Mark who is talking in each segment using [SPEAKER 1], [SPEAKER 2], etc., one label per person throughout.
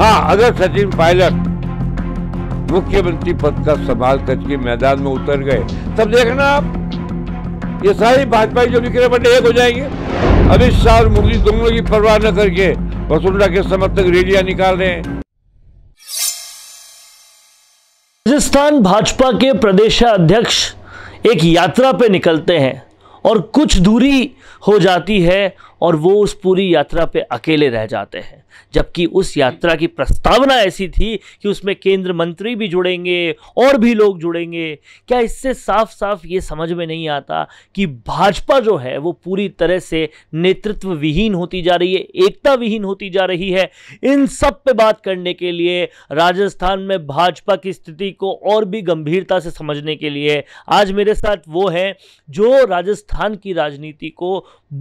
[SPEAKER 1] हाँ अगर सचिन पायलट मुख्यमंत्री पद का संभाल करके मैदान में उतर गए तब देखना आप ये सारी भाजपा जो निकले बटे एक हो जाएंगे अमित शाह और मुरली दोनों की परवाह न करके वसुंधरा के समर्थक रेडिया निकाल रहे हैं
[SPEAKER 2] राजस्थान भाजपा के प्रदेशाध्यक्ष एक यात्रा पे निकलते हैं और कुछ दूरी हो जाती है और वो उस पूरी यात्रा पे अकेले रह जाते हैं जबकि उस यात्रा की प्रस्तावना ऐसी थी कि उसमें केंद्र मंत्री भी जुड़ेंगे और भी लोग जुड़ेंगे क्या इससे साफ साफ ये समझ में नहीं आता कि भाजपा जो है वो पूरी तरह से नेतृत्व विहीन होती जा रही है एकता विहीन होती जा रही है इन सब पे बात करने के लिए राजस्थान में भाजपा की स्थिति को और भी गंभीरता से समझने के लिए आज मेरे साथ वो हैं जो राजस्थान की राजनीति को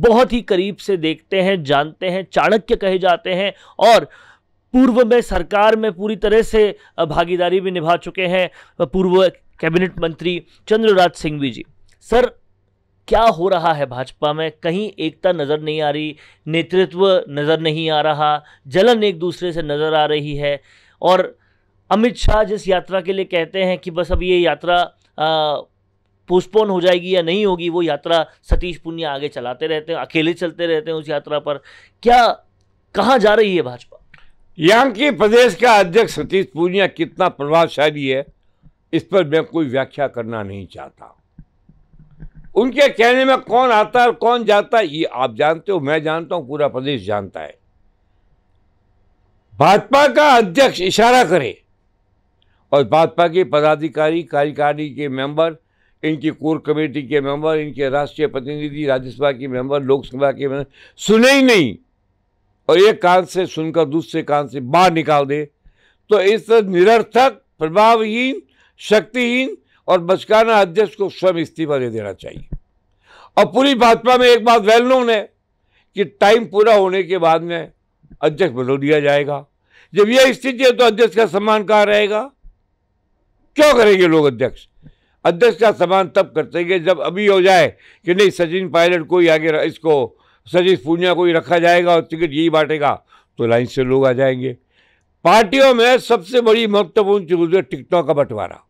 [SPEAKER 2] बहुत ही करीब से देखते हैं जानते हैं चाणक्य कहे जाते हैं और पूर्व में सरकार में पूरी तरह से भागीदारी भी निभा चुके हैं पूर्व कैबिनेट मंत्री चंद्रराज सिंह भी जी सर क्या हो रहा है भाजपा में कहीं एकता नज़र नहीं आ रही नेतृत्व नज़र नहीं आ रहा जलन एक दूसरे से नज़र आ रही है और अमित शाह जिस यात्रा के लिए कहते हैं कि बस अब ये यात्रा आ, पोस्टपोन हो जाएगी या नहीं होगी वो यात्रा सतीश पुनिया आगे चलाते रहते हैं अकेले चलते रहते हैं उस यात्रा पर क्या कहाँ जा रही है भाजपा यहाँ
[SPEAKER 1] की प्रदेश का अध्यक्ष सतीश पूनिया कितना प्रभावशाली है इस पर मैं कोई व्याख्या करना नहीं चाहता उनके कहने में कौन आता है कौन जाता है ये आप जानते हो मैं जानता हूँ पूरा प्रदेश जानता है भाजपा का अध्यक्ष इशारा करे और भाजपा के पदाधिकारी कार्यकारी के मेंबर इनकी कोर कमेटी के मेंबर इनके राष्ट्रीय प्रतिनिधि राज्यसभा के मेंबर लोकसभा के मेंबर सुने ही नहीं और एक कान से सुनकर दूसरे कान से बाहर निकाल दे तो इस निरर्थक प्रभावहीन शक्तिहीन और बचकाना अध्यक्ष को स्वयं इस्तीफा दे देना चाहिए और पूरी भाजपा में एक बात वेल नोन है कि टाइम पूरा होने के बाद में अध्यक्ष बदल दिया जाएगा जब यह स्थिति है तो अध्यक्ष का सम्मान कहाँ रहेगा क्यों करेंगे लोग अध्यक्ष अध्यक्ष का सम्मान तब करते सकेंगे जब अभी हो जाए कि नहीं सचिन पायलट को ही आगे इसको सचिन पूनिया को ही रखा जाएगा और टिकट यही बांटेगा तो लाइन से लोग आ जाएंगे पार्टियों में सबसे बड़ी महत्वपूर्ण चीज है टिकटों का बंटवारा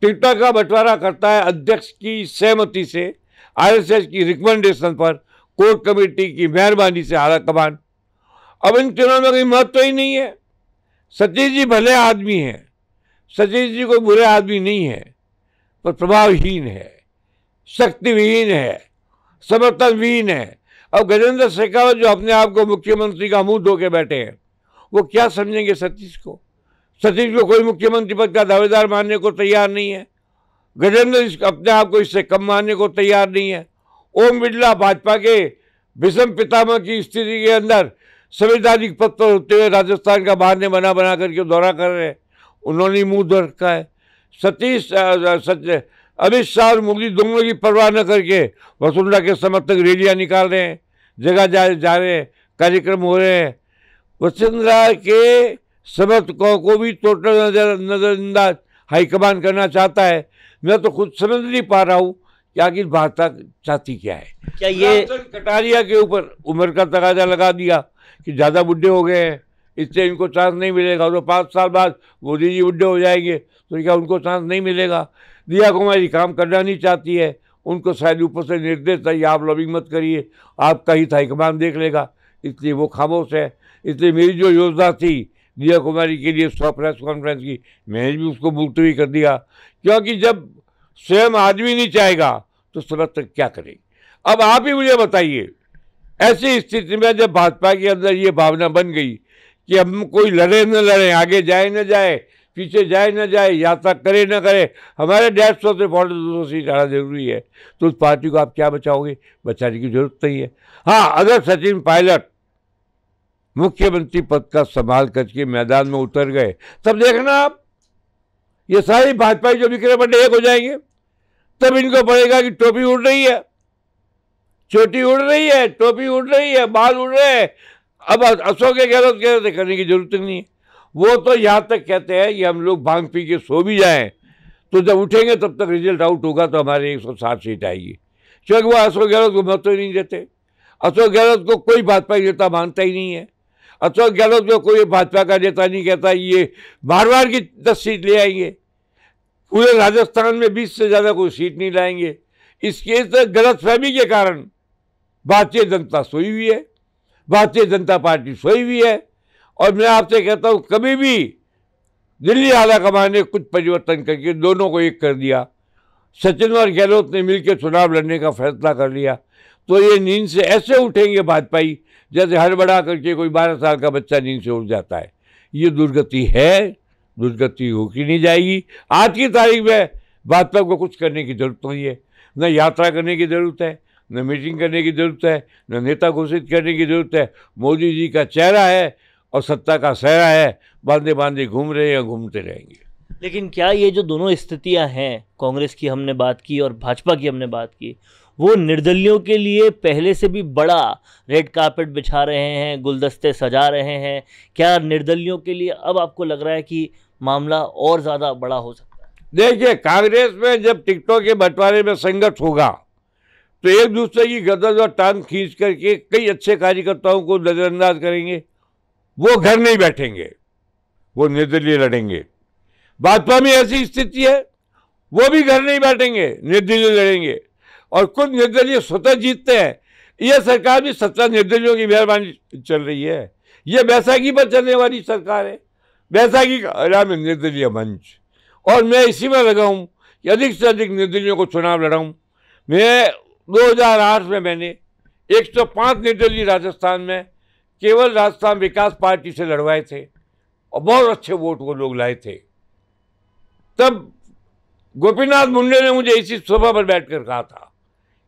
[SPEAKER 1] टिकटों का बंटवारा करता है अध्यक्ष की सहमति से आरएसएस की रिकमेंडेशन पर कोर कमेटी की मेहरबानी से आला कमान अब इन चुनाव में कोई महत्व ही नहीं है सतीश जी भले आदमी हैं सतीश जी कोई बुरे आदमी नहीं है पर प्रभावहीन है शक्तिविहीन है समर्थनविहीन है अब गजेंद्र शेखावत जो अपने आप को मुख्यमंत्री का मुंह धोके बैठे हैं वो क्या समझेंगे सतीश को सतीश को कोई मुख्यमंत्री पद का दावेदार मानने को तैयार नहीं है गजेंद्र अपने आप को इससे कम मानने को तैयार नहीं है ओम बिरला भाजपा के विषम पितामह की स्थिति के अंदर संवैधानिक पद पर होते हुए राजस्थान का बहाने बना बना करके दौरा कर रहे हैं उन्होंने मुंह धो रखा है सतीश सत्य अमित शाह और मोदी दोनों की परवाह न करके वसुंधरा के समर्थक रैलियाँ निकाल रहे हैं जगह जा जा रहे हैं कार्यक्रम हो रहे हैं वसुंधरा के समर्थकों को भी टोटल नजर नज़रअंदाज हाईकमान करना चाहता है मैं तो खुद समझ नहीं पा रहा हूँ कि आखिर भाजपा चाहती क्या है क्या ये कटारिया के ऊपर उम्र का तकाजा लगा दिया कि ज़्यादा बुढ़े हो गए हैं इससे इनको चांस नहीं मिलेगा तो पाँच साल बाद मोदी जी बुढ़े हो जाएंगे तो क्या उनको चांस नहीं मिलेगा दिया कुमारी काम करना नहीं चाहती है उनको शायद ऊपर से निर्देश चाहिए आप लॉबिंग मत करिए आपका ही हाईकमान देख लेगा इसलिए वो खामोश है इसलिए मेरी जो योजना थी दिया कुमारी के लिए सौ प्रेस कॉन्फ्रेंस की मैंने भी उसको मुलतवी कर दिया क्योंकि जब स्वयं आदमी नहीं चाहेगा तो सरहद तक क्या करें अब आप ही मुझे बताइए ऐसी स्थिति में जब भाजपा के अंदर ये भावना बन गई कि हम कोई लड़े न लड़े आगे जाए न जाए पीछे जाए न जाए यात्रा करे न करे हमारे डेढ़ सौ से फॉल्ट दो सौ सीट आना जरूरी है तो उस पार्टी को आप क्या बचाओगे बचाने की जरूरत नहीं है हाँ अगर सचिन पायलट मुख्यमंत्री पद का संभाल करके मैदान में उतर गए तब देखना आप ये सारी भाजपा जो बिखरे बटे एक हो जाएंगे तब इनको पड़ेगा कि टोपी उड़ रही है चोटी उड़ रही है टोपी उड़ रही है बाल उड़ रहे हैं अब अशोक गहलोत गहलोत करने की जरूरत नहीं है वो तो यहाँ तक कहते हैं कि हम लोग भांग पी के सो भी जाएं तो जब उठेंगे तब तक रिजल्ट आउट होगा तो हमारे एक सौ साठ सीट आएगी क्योंकि वो अशोक गहलोत को महत्व ही नहीं देते अशोक गहलोत को कोई भाजपा नेता मानता ही नहीं है अशोक गहलोत को कोई भाजपा का नेता नहीं कहता ये बार बार की दस सीट ले आएंगे पूरे राजस्थान में बीस से ज़्यादा कोई सीट नहीं लाएंगे इसके गलतफहमी के कारण भारतीय जनता सोई हुई है भारतीय जनता पार्टी सोई हुई है और मैं आपसे कहता हूँ कभी भी दिल्ली आला कमान ने कुछ परिवर्तन करके दोनों को एक कर दिया सचिन और गहलोत ने मिलकर चुनाव लड़ने का फैसला कर लिया तो ये नींद से ऐसे उठेंगे भाजपाई जैसे हड़बड़ा करके कोई बारह साल का बच्चा नींद से उठ जाता है ये दुर्गति है दुर्गति हो कि नहीं जाएगी आज की तारीख में भाजपा को कुछ करने की जरूरत नहीं है न यात्रा करने की ज़रूरत है न मीटिंग करने की ज़रूरत है न नेता घोषित करने की ज़रूरत है मोदी जी का चेहरा है और सत्ता का सहरा है बांधे बांधे घूम रहे हैं घूमते रहेंगे
[SPEAKER 2] लेकिन क्या ये जो दोनों स्थितियां हैं कांग्रेस की हमने बात की और भाजपा की हमने बात की वो निर्दलियों के लिए पहले से भी बड़ा रेड कार्पेट बिछा रहे हैं गुलदस्ते सजा रहे हैं क्या निर्दलियों के लिए अब आपको लग रहा है कि मामला और ज़्यादा बड़ा हो सकता
[SPEAKER 1] है देखिए कांग्रेस में जब टिकटों के बंटवारे में संघर्ष होगा तो एक दूसरे की गर्दन और टांग खींच करके कई अच्छे कार्यकर्ताओं को नज़रअंदाज करेंगे वो घर नहीं बैठेंगे वो निर्दलीय लड़ेंगे भाजपा में ऐसी स्थिति है वो भी घर नहीं बैठेंगे निर्दलीय लड़ेंगे और कुछ निर्दलीय स्वतः जीतते हैं यह सरकार भी सत्रह निर्दलियों की मेहरबानी चल रही है यह बैसाखी पर चलने वाली सरकार है बैसाखी का निर्दलीय मंच और मैं इसी में लगा हूँ कि अधिक से अधिक निर्दलियों को चुनाव लड़ाऊँ मैं 2008 में मैंने 105 निर्दलीय राजस्थान में केवल राजस्थान विकास पार्टी से लड़वाए थे और बहुत अच्छे वोट वो लोग लाए थे तब गोपीनाथ मुंडे ने मुझे इसी सभा पर बैठकर कहा था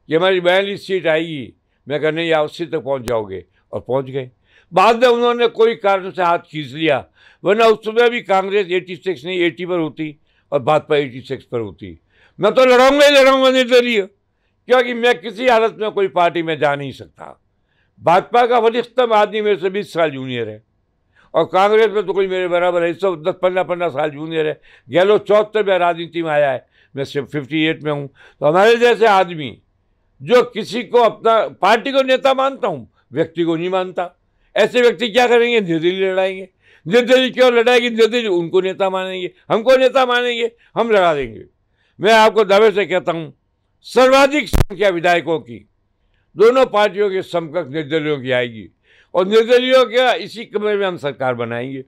[SPEAKER 1] कि हमारी बयालीस सीट आएगी मैं कहने नहीं उसी तक पहुंच जाओगे और पहुंच गए बाद में उन्होंने कोई कारण से हाथ खींच लिया वरना उस समय भी कांग्रेस 86 नहीं एटी पर होती और भाजपा 86 पर होती मैं तो लड़ाऊंगा ही लड़ाऊंगा निर्दलीय क्योंकि मैं किसी हालत में कोई पार्टी में जा नहीं सकता भाजपा का वरिष्ठतम आदमी मेरे से बीस साल जूनियर है और कांग्रेस में तो कोई मेरे बराबर है सब दस पंद्रह पंद्रह साल जूनियर है गहलोत चौहत्तर में राजनीति में आया है मैं सिर्फ फिफ्टी एट में हूँ तो हमारे जैसे आदमी जो किसी को अपना पार्टी को नेता मानता हूँ व्यक्ति को नहीं मानता ऐसे व्यक्ति क्या करेंगे निर्दलीय लड़ाएंगे निर्दलीय क्यों लड़ाएगी निर्दलीय उनको नेता मानेंगे हमको नेता मानेंगे हम लड़ा देंगे मैं आपको दावे से कहता हूँ सर्वाधिक संख्या विधायकों की दोनों पार्टियों के समकक्ष निर्दलियों की आएगी और निर्दलियों के इसी कमरे में हम सरकार बनाएंगे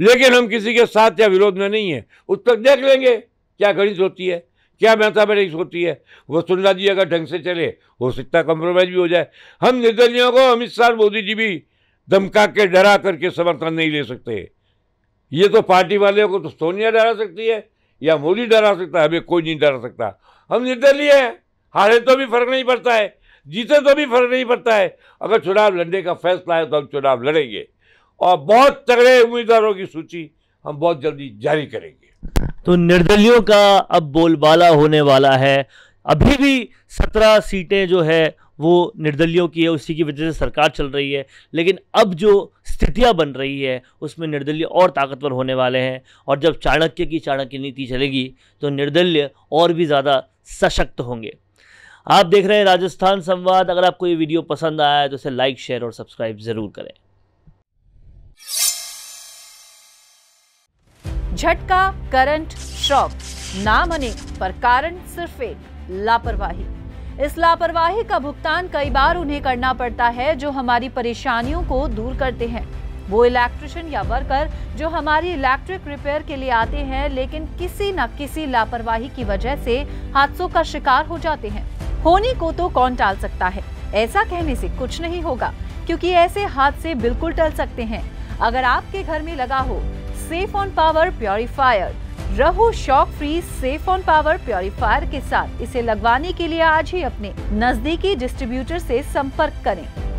[SPEAKER 1] लेकिन हम किसी के साथ या विरोध में नहीं है उस तक देख लेंगे क्या गणित होती है क्या मैथामेटिक्स होती है वो सुंदरा जी अगर ढंग से चले हो सकता कॉम्प्रोमाइज भी हो जाए हम निर्दलियों को अमित शाह मोदी जी भी धमका के डरा करके समर्थन नहीं ले सकते ये तो पार्टी वाले को तो सोनिया डरा सकती है या मोदी डरा सकता है हमें कोई नहीं डरा सकता हम निर्दलीय हैं हारे तो भी फर्क नहीं पड़ता है जीते तो भी फर्क नहीं पड़ता है अगर चुनाव लड़ने का फैसला है तो हम चुनाव लड़ेंगे और बहुत तगड़े उम्मीदवारों की सूची हम बहुत जल्दी जारी करेंगे
[SPEAKER 2] तो निर्दलियों का अब बोलबाला होने वाला है अभी भी सत्रह सीटें जो है वो निर्दलियों की है उसी की वजह से सरकार चल रही है लेकिन अब जो स्थितियां बन रही है उसमें निर्दलीय और ताकतवर होने वाले हैं और जब चाणक्य की चाणक्य नीति चलेगी तो निर्दलीय और भी ज़्यादा सशक्त होंगे आप देख रहे हैं राजस्थान संवाद अगर आपको ये वीडियो पसंद आया है तो इसे लाइक शेयर और सब्सक्राइब ज़रूर करें झटका करंट शॉक नाम अनेक पर कारण सिर्फ एक लापरवाही इस लापरवाही का भुगतान कई बार उन्हें करना पड़ता है जो हमारी परेशानियों को दूर करते हैं वो इलेक्ट्रिशियन या वर्कर जो हमारी इलेक्ट्रिक रिपेयर के लिए आते हैं लेकिन किसी न किसी लापरवाही की वजह से हादसों का शिकार हो जाते हैं होने को तो कौन टाल सकता है ऐसा कहने से कुछ नहीं होगा क्योंकि ऐसे हादसे बिल्कुल टल सकते हैं अगर आपके घर में लगा हो सेफ ऑन पावर प्योरीफायर रहो shock free safe on power purifier के साथ इसे लगवाने के लिए आज ही अपने नजदीकी डिस्ट्रीब्यूटर से संपर्क करें